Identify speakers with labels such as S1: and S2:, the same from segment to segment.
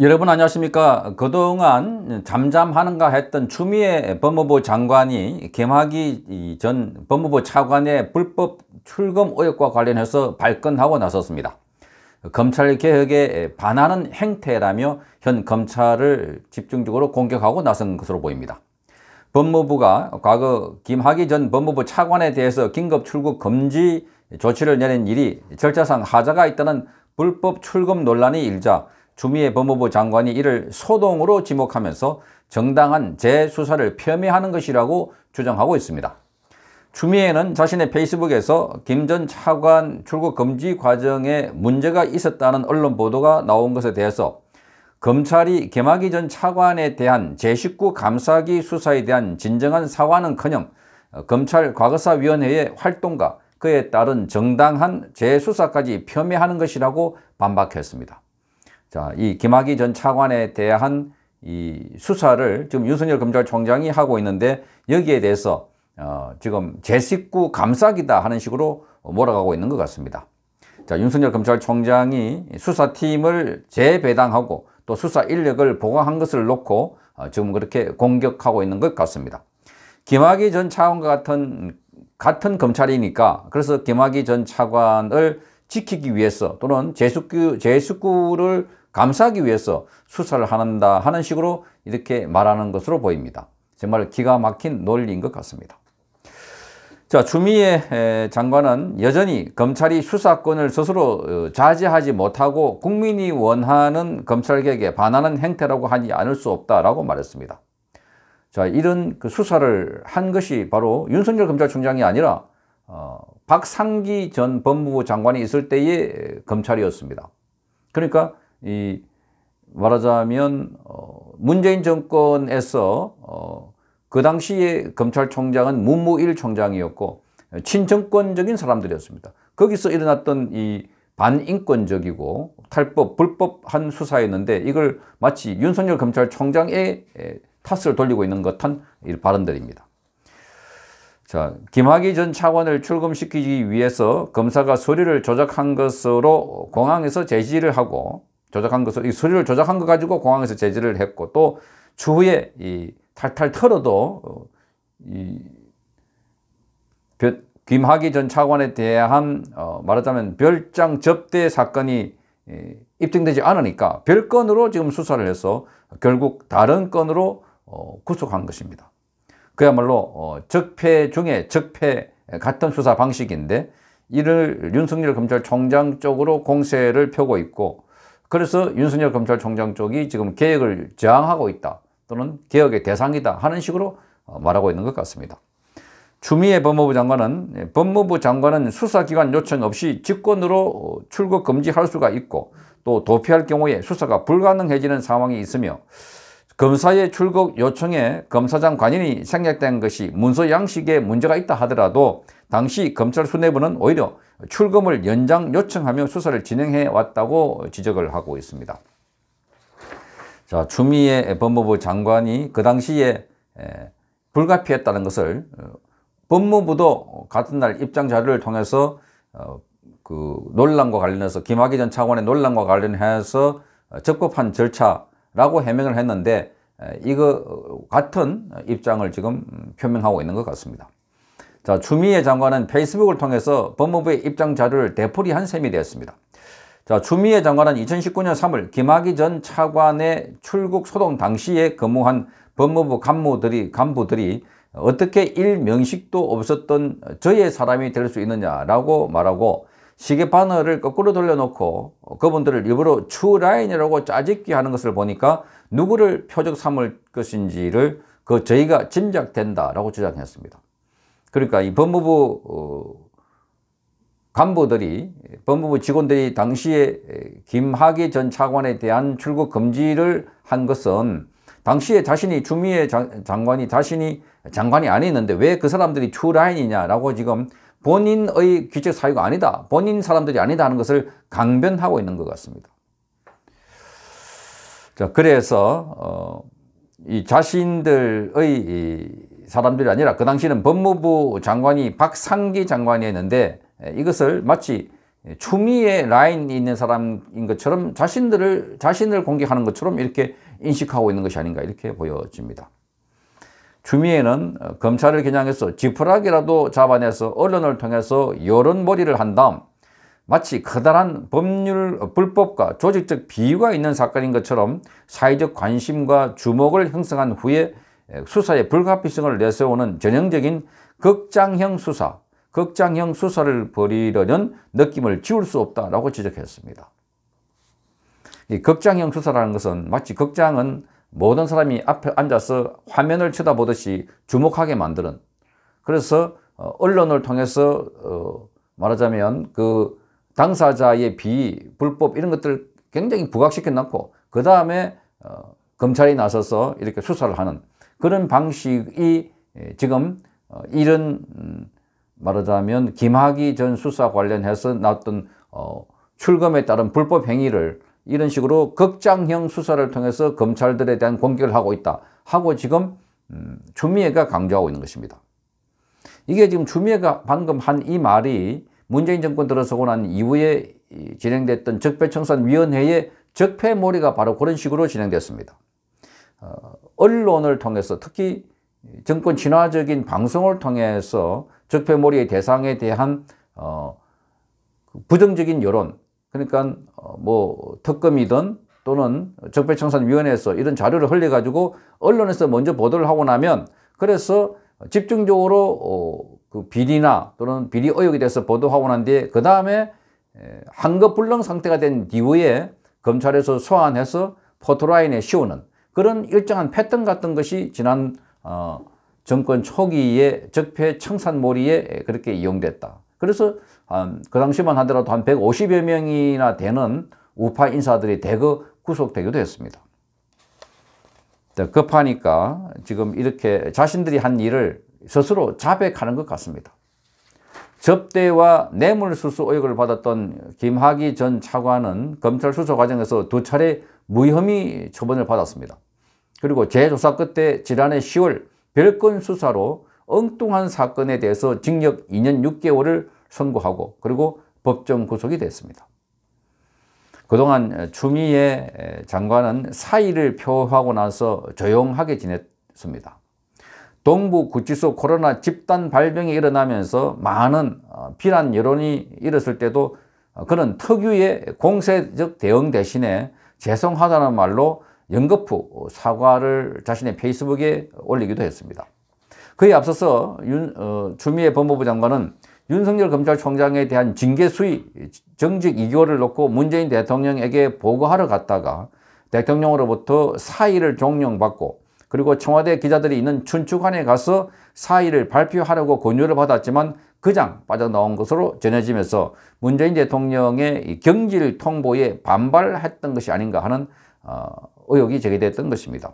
S1: 여러분 안녕하십니까 그동안 잠잠하는가 했던 추미애 법무부 장관이 김학이전 법무부 차관의 불법 출금 의혹과 관련해서 발끈하고 나섰습니다 검찰개혁에 반하는 행태라며 현 검찰을 집중적으로 공격하고 나선 것으로 보입니다 법무부가 과거 김학의 전 법무부 차관에 대해서 긴급 출국 금지 조치를 내린 일이 절차상 하자가 있다는 불법 출금 논란이 일자 주미애 법무부 장관이 이를 소동으로 지목하면서 정당한 재수사를 폄훼하는 것이라고 주장하고 있습니다. 주미애는 자신의 페이스북에서 김 전 차관 출국 금지 과정에 문제가 있었다는 언론 보도가 나온 것에 대해서 검찰이 개막이 전 차관에 대한 제19 감사기 수사에 대한 진정한 사과는커녕 검찰 과거사위원회의 활동과 그에 따른 정당한 재수사까지 폄훼하는 것이라고 반박했습니다. 자, 이 김학의 전 차관에 대한 이 수사를 지금 윤석열 검찰총장이 하고 있는데 여기에 대해서 어, 지금 제 식구 감싸기다 하는 식으로 몰아가고 있는 것 같습니다. 자, 윤석열 검찰총장이 수사팀을 재배당하고 또 수사 인력을 보강한 것을 놓고 어, 지금 그렇게 공격하고 있는 것 같습니다. 김학의 전 차관과 같은 같은 검찰이니까 그래서 김학의 전 차관을 지키기 위해서 또는 제숙구, 제숙구를 감싸기 위해서 수사를 한다 하는 식으로 이렇게 말하는 것으로 보입니다. 정말 기가 막힌 논리인 것 같습니다. 자, 추미애 장관은 여전히 검찰이 수사권을 스스로 어, 자제하지 못하고 국민이 원하는 검찰개혁에 반하는 행태라고 하지 않을 수 없다라고 말했습니다. 자, 이런 그 수사를 한 것이 바로 윤석열 검찰총장이 아니라 어, 박상기 전 법무부 장관이 있을 때의 검찰이었습니다. 그러니까 이 말하자면 어 문재인 정권에서 어그 당시에 검찰총장은 문무일 총장이었고 친정권적인 사람들이었습니다. 거기서 일어났던 이 반인권적이고 탈법 불법한 수사였는데 이걸 마치 윤석열 검찰총장의 탓을 돌리고 있는 것한 발언들입니다. 자, 김학의 전 차관을 출금시키기 위해서 검사가 서류를 조작한 것으로 공항에서 제시를 하고 조작한 것을 이서류를 조작한 거 가지고 공항에서 제지를 했고 또 추후에 이 탈탈 털어도 어, 이 김학의 전 차관에 대한 어 말하자면 별장 접대 사건이 예, 입증되지 않으니까 별건으로 지금 수사를 해서 결국 다른 건으로 어 구속한 것입니다. 그야말로 어 적폐 중에 적폐 같은 수사 방식인데 이를 윤석열 검찰총장 쪽으로 공세를 펴고 있고 그래서 윤석열 검찰총장 쪽이 지금 개혁을 저항하고 있다 또는 개혁의 대상이다 하는 식으로 어, 말하고 있는 것 같습니다. 추미애 법무부 장관은 예, 법무부 장관은 수사기관 요청 없이 직권으로 어, 출국 금지할 수가 있고 또 도피할 경우에 수사가 불가능해지는 상황이 있으며 검사의 출국 요청에 검사장 관인이 생략된 것이 문서 양식에 문제가 있다 하더라도 당시 검찰 수뇌부는 오히려 출금을 연장 요청하며 수사를 진행해 왔다고 지적을 하고 있습니다. 자, 추미애 법무부 장관이 그 당시에 불가피했다는 것을 어, 법무부도 같은 날 입장 자료를 통해서 어, 그 논란과 관련해서 김학의 전 차관의 논란과 관련해서 어, 적법한 절차 라고 해명을 했는데 이거 같은 입장을 지금 표명하고 있는 것 같습니다. 자, 추미애 장관은 페이스북을 통해서 법무부의 입장 자료를 되풀이한 셈이 되었습니다. 자, 추미애 장관은 2019년 3월 김학의 전 차관의 출국 소동 당시에 근무한 법무부 간부들이, 간부들이 어떻게 일명식도 없었던 저의 사람이 될 수 있느냐라고 말하고 시계 바늘을 거꾸로 돌려놓고 그분들을 일부러 추라인이라고 짜집기 하는 것을 보니까 누구를 표적 삼을 것인지를 그 저희가 짐작된다라고 주장했습니다. 그러니까 이 법무부 어, 간부들이 법무부 직원들이 당시에 김학의 전 차관에 대한 출국 금지를 한 것은 당시에 자신이 주미애 장관이 자신이 장관이 아니었는데 왜 그 사람들이 추라인이냐라고 지금 본인의 귀책 사유가 아니다. 본인 사람들이 아니다 하는 것을 강변하고 있는 것 같습니다. 자, 그래서 어, 이 자신들의 이 사람들이 아니라 그 당시는 법무부 장관이 박상기 장관이었는데 이것을 마치 추미애 라인 있는 사람인 것처럼 자신들을 자신을 공격하는 것처럼 이렇게 인식하고 있는 것이 아닌가 이렇게 보여집니다. 추미애는 어, 검찰을 겨냥해서 지푸라기라도 잡아내서 언론을 통해서 여론몰이를 한 다음 마치 커다란 법률 어, 불법과 조직적 비위가 있는 사건인 것처럼 사회적 관심과 주목을 형성한 후에 수사의 불가피성을 내세우는 전형적인 극장형 수사, 극장형 수사를 벌이려는 느낌을 지울 수 없다라고 지적했습니다. 이 극장형 수사라는 것은 마치 극장은 모든 사람이 앞에 앉아서 화면을 쳐다보듯이 주목하게 만드는 그래서 어, 언론을 통해서 어, 말하자면 그 당사자의 비, 불법 이런 것들 굉장히 부각시켜놨고 그 다음에 어, 검찰이 나서서 이렇게 수사를 하는 그런 방식이 예, 지금 이런 음, 말하자면 김학의 전 수사 관련해서 나왔던 출금에 따른 불법 행위를 이런 식으로 극장형 수사를 통해서 검찰들에 대한 공격을 하고 있다 하고 지금 음, 주미애가 강조하고 있는 것입니다. 이게 지금 추미애가 방금 한 이 말이 문재인 정권 들어서고 난 이후에 진행됐던 적폐청산위원회의 적폐몰이가 바로 그런 식으로 진행됐습니다. 어, 언론을 통해서 특히 정권 친화적인 방송을 통해서 적폐몰이의 대상에 대한 어, 부정적인 여론, 그러니까 어, 뭐 특검이든 또는 적폐청산위원회에서 이런 자료를 흘려가지고 언론에서 먼저 보도를 하고 나면 그래서 집중적으로 어그 비리나 또는 비리 의혹에 대해서 보도하고 난 뒤에 그 다음에 한급불능 상태가 된이후에 검찰에서 소환해서 포토라인에 씌우는 그런 일정한 패턴 같은 것이 지난 어, 정권 초기에 적폐 청산몰이에 그렇게 이용됐다. 그래서 그 당시만 하더라도 한 150여 명이나 되는 우파 인사들이 대거 구속되기도 했습니다. 급하니까 지금 이렇게 자신들이 한 일을 스스로 자백하는 것 같습니다. 접대와 뇌물수수 의혹을 받았던 김학의 전 차관은 검찰 수사 과정에서 두 차례 무혐의 처분을 받았습니다. 그리고 재조사 끝에 지난해 10월 별건 수사로 엉뚱한 사건에 대해서 징역 2년 6개월을 선고하고 그리고 법정 구속이 됐습니다. 그동안 추미애 장관은 사의를 표하고 나서 조용하게 지냈습니다. 동부구치소 코로나 집단 발병이 일어나면서 많은 어, 비난 여론이 일었을 때도 어, 그는 특유의 공세적 대응 대신에 죄송하다는 말로 연거푸 사과를 자신의 페이스북에 올리기도 했습니다. 그에 앞서서 윤, 어, 주미애 법무부 장관은 윤석열 검찰총장에 대한 징계 수위, 정직 이교를 놓고 문재인 대통령에게 보고하러 갔다가 대통령으로부터 사의를 종용받고 그리고 청와대 기자들이 있는 춘추관에 가서 사의를 발표하려고 권유를 받았지만 그장 빠져나온 것으로 전해지면서 문재인 대통령의 경질 통보에 반발했던 것이 아닌가 하는 어, 의혹이 제기됐던 것입니다.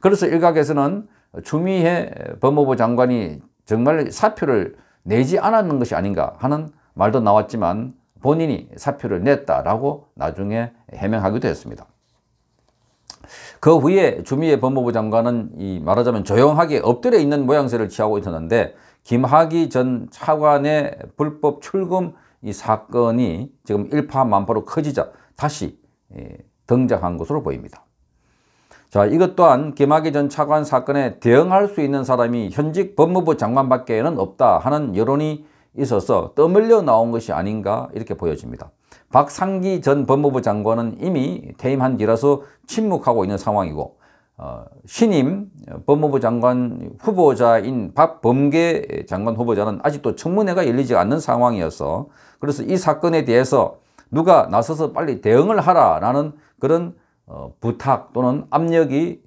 S1: 그래서 일각에서는 주미애 법무부 장관이 정말 사표를 내지 않았는 것이 아닌가 하는 말도 나왔지만 본인이 사표를 냈다라고 나중에 해명하기도 했습니다. 그 후에 주미애 법무부 장관은 이 말하자면 조용하게 엎드려 있는 모양새를 취하고 있었는데 김학의 전 차관의 불법 출금 이 사건이 지금 일파만파로 커지자 다시 예, 등장한 것으로 보입니다. 자, 이것 또한 김학의 전 차관 사건에 대응할 수 있는 사람이 현직 법무부 장관밖에는 없다 하는 여론이 있어서 떠밀려 나온 것이 아닌가 이렇게 보여집니다. 박상기 전 법무부 장관은 이미 퇴임한 뒤라서 침묵하고 있는 상황이고 어, 신임 법무부 장관 후보자인 박범계 장관 후보자는 아직도 청문회가 열리지 않는 상황이어서 그래서 이 사건에 대해서 누가 나서서 빨리 대응을 하라라는 그런 어, 부탁 또는 압력이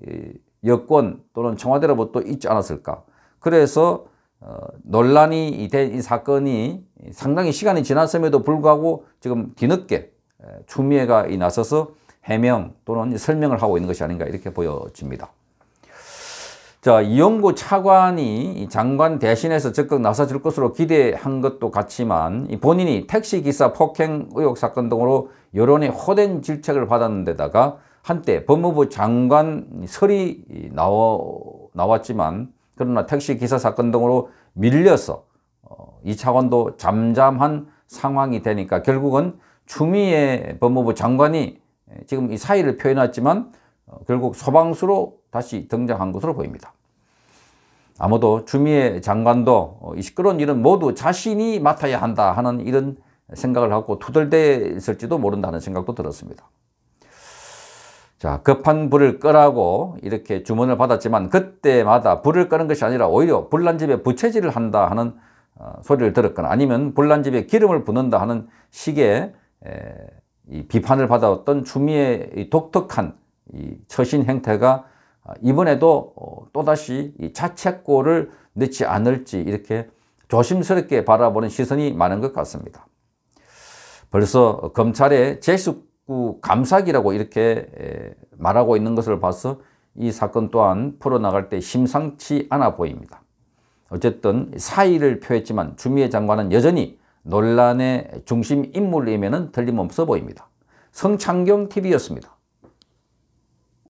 S1: 여권 또는 청와대로부터 있지 않았을까. 그래서 어, 논란이 된 이 사건이 상당히 시간이 지났음에도 불구하고 지금 뒤늦게 추미애가 나서서 해명 또는 설명을 하고 있는 것이 아닌가 이렇게 보여집니다. 자, 이용구 차관이 장관 대신해서 적극 나서줄 것으로 기대한 것도 같지만 본인이 택시기사 폭행 의혹 사건 등으로 여론의 호된 질책을 받았는데다가 한때 법무부 장관 설이 나와, 나왔지만 그러나 택시 기사 사건 등으로 밀려서 어, 이차관도 잠잠한 상황이 되니까 결국은 추미애 법무부 장관이 지금 이 사의를 표현했지만 어, 결국 소방수로 다시 등장한 것으로 보입니다. 아무도 추미애 장관도 어, 이 시끄러운 일은 모두 자신이 맡아야 한다 하는 이런 생각을 하고 투덜대 있을지도 모른다는 생각도 들었습니다. 자, 급한 불을 끄라고 이렇게 주문을 받았지만 그때마다 불을 끄는 것이 아니라 오히려 불난 집에 부채질을 한다 하는 어, 소리를 들었거나 아니면 불난 집에 기름을 붓는다 하는 식의 에, 이 비판을 받아왔던 추미의 독특한 이 처신 행태가 어, 이번에도 어, 또다시 이 자책골을 넣지 않을지 이렇게 조심스럽게 바라보는 시선이 많은 것 같습니다. 벌써 검찰의 재수 자꾸 감사기라고 이렇게 말하고 있는 것을 봐서 이 사건 또한 풀어나갈 때 심상치 않아 보입니다. 어쨌든 사의를 표했지만 주미애 장관은 여전히 논란의 중심 인물임에 틀림없어 보입니다. 성창경 TV였습니다.